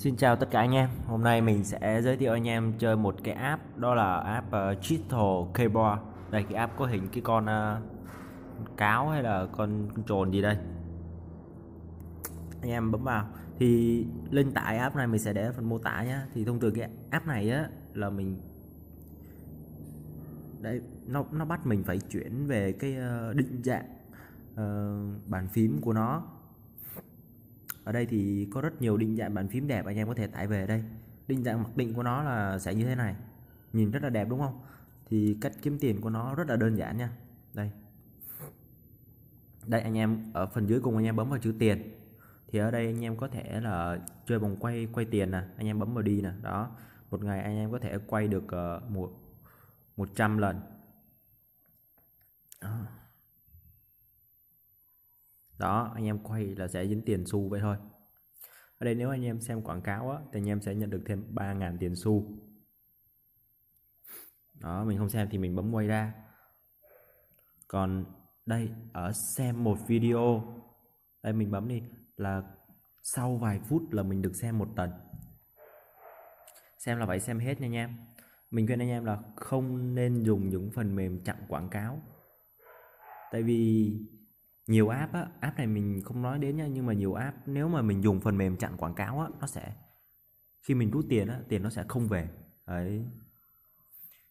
Xin chào tất cả anh em, hôm nay mình sẽ giới thiệu anh em chơi một cái app đó là app uh, Chisel Keyboard Đây cái app có hình cái con uh, cáo hay là con, con trồn gì đây Anh em bấm vào Thì link tải app này mình sẽ để ở phần mô tả nhé Thì thông thường cái app này á là mình đây nó, nó bắt mình phải chuyển về cái uh, định dạng uh, bàn phím của nó ở đây thì có rất nhiều định dạng bàn phím đẹp anh em có thể tải về đây định dạng mặc định của nó là sẽ như thế này nhìn rất là đẹp đúng không thì cách kiếm tiền của nó rất là đơn giản nha đây đây anh em ở phần dưới cùng anh em bấm vào chữ tiền thì ở đây anh em có thể là chơi vòng quay quay tiền nè anh em bấm vào đi nè đó một ngày anh em có thể quay được uh, một 100 lần đó đó anh em quay là sẽ dính tiền xu vậy thôi ở đây nếu anh em xem quảng cáo á thì anh em sẽ nhận được thêm 3.000 tiền xu đó mình không xem thì mình bấm quay ra còn đây ở xem một video đây mình bấm đi là sau vài phút là mình được xem một tần xem là phải xem hết nha anh em mình khuyên anh em là không nên dùng những phần mềm chặn quảng cáo tại vì nhiều app á app này mình không nói đến nha nhưng mà nhiều app nếu mà mình dùng phần mềm chặn quảng cáo á nó sẽ khi mình rút tiền á tiền nó sẽ không về ấy.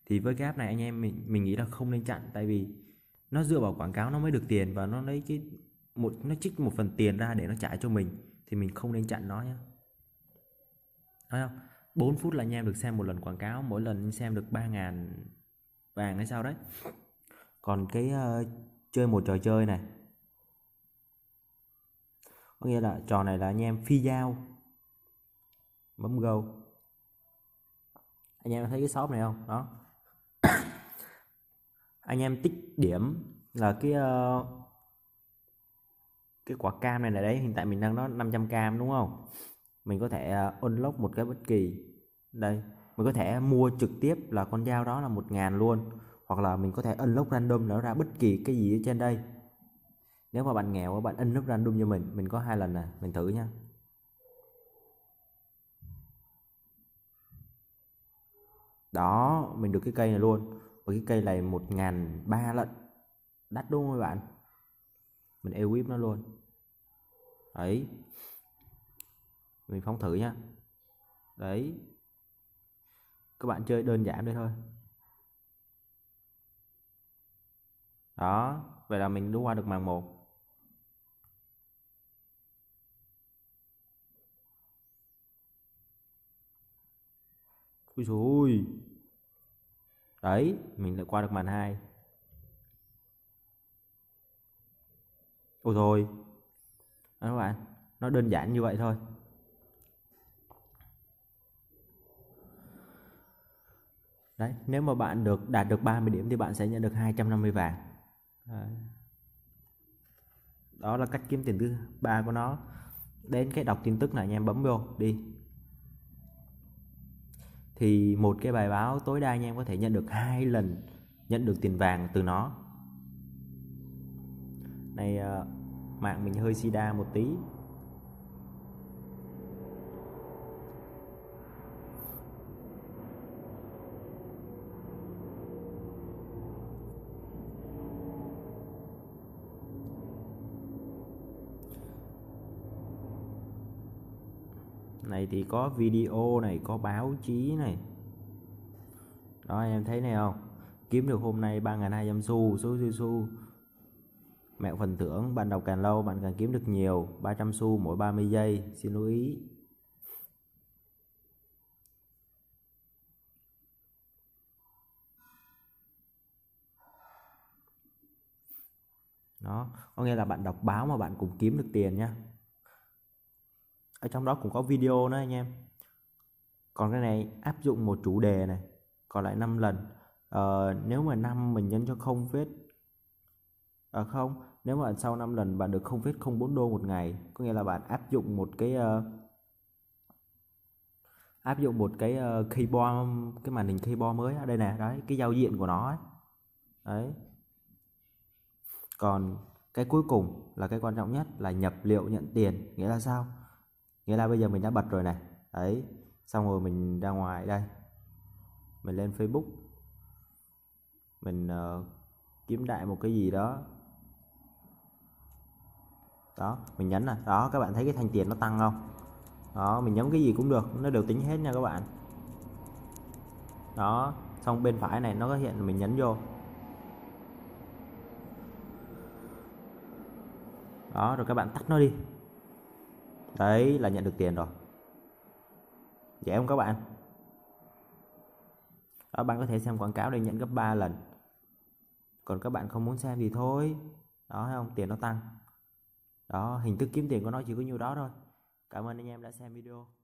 thì với cái app này anh em mình mình nghĩ là không nên chặn tại vì nó dựa vào quảng cáo nó mới được tiền và nó lấy cái một nó trích một phần tiền ra để nó trả cho mình thì mình không nên chặn nó nhé thấy không 4 phút là anh em được xem một lần quảng cáo mỗi lần xem được 3 ngàn vàng hay sao đấy còn cái uh, chơi một trò chơi này có nghĩa là trò này là anh em phi dao bấm go anh em thấy cái shop này không đó anh em tích điểm là cái uh, cái quả cam này là đấy hiện tại mình đang nó 500 cam đúng không mình có thể ờ, unlock một cái bất kỳ đây mình có thể mua trực tiếp là con dao đó là 1.000 luôn hoặc là mình có thể unlock random nó ra bất kỳ cái gì ở trên đây nếu mà bạn nghèo bạn in lúc random cho mình mình có hai lần nè mình thử nha đó mình được cái cây này luôn và cái cây này một ngàn ba lận đắt đúng không bạn mình equip nó luôn đấy mình phóng thử nha đấy các bạn chơi đơn giản đấy thôi đó vậy là mình đã qua được màn một ui rồi đấy mình lại qua được màn hai ôi rồi các bạn nó đơn giản như vậy thôi đấy nếu mà bạn được đạt được 30 điểm thì bạn sẽ nhận được 250 vàng đấy. đó là cách kiếm tiền thứ ba của nó đến cái đọc tin tức này anh em bấm vô đi thì một cái bài báo tối đa nha em có thể nhận được hai lần nhận được tiền vàng từ nó này ờ, mạng mình hơi sida một tí này thì có video này có báo chí này đó em thấy này không kiếm được hôm nay 3.200 xu số xu xu mẹo phần thưởng bạn đọc càng lâu bạn càng kiếm được nhiều 300 xu mỗi 30 giây xin lưu ý đó có nghĩa là bạn đọc báo mà bạn cũng kiếm được tiền nhé ở trong đó cũng có video nữa anh em còn cái này áp dụng một chủ đề này còn lại 5 lần à, nếu mà năm mình nhân cho không phết à, không nếu mà sau 5 lần bạn được không phết không bốn đô một ngày có nghĩa là bạn áp dụng một cái uh, áp dụng một cái uh, keyboard cái màn hình keyboard mới ở đây nè đấy cái giao diện của nó ấy. đấy còn cái cuối cùng là cái quan trọng nhất là nhập liệu nhận tiền nghĩa là sao nghĩa là bây giờ mình đã bật rồi này đấy xong rồi mình ra ngoài đây mình lên facebook mình uh, kiếm đại một cái gì đó đó mình nhấn là đó các bạn thấy cái thanh tiền nó tăng không đó mình nhấn cái gì cũng được nó đều tính hết nha các bạn đó xong bên phải này nó có hiện mình nhấn vô đó rồi các bạn tắt nó đi đấy là nhận được tiền rồi dễ không các bạn ở bạn có thể xem quảng cáo để nhận gấp 3 lần còn các bạn không muốn xem thì thôi đó thấy không tiền nó tăng đó hình thức kiếm tiền của nó chỉ có nhiêu đó thôi cảm ơn anh em đã xem video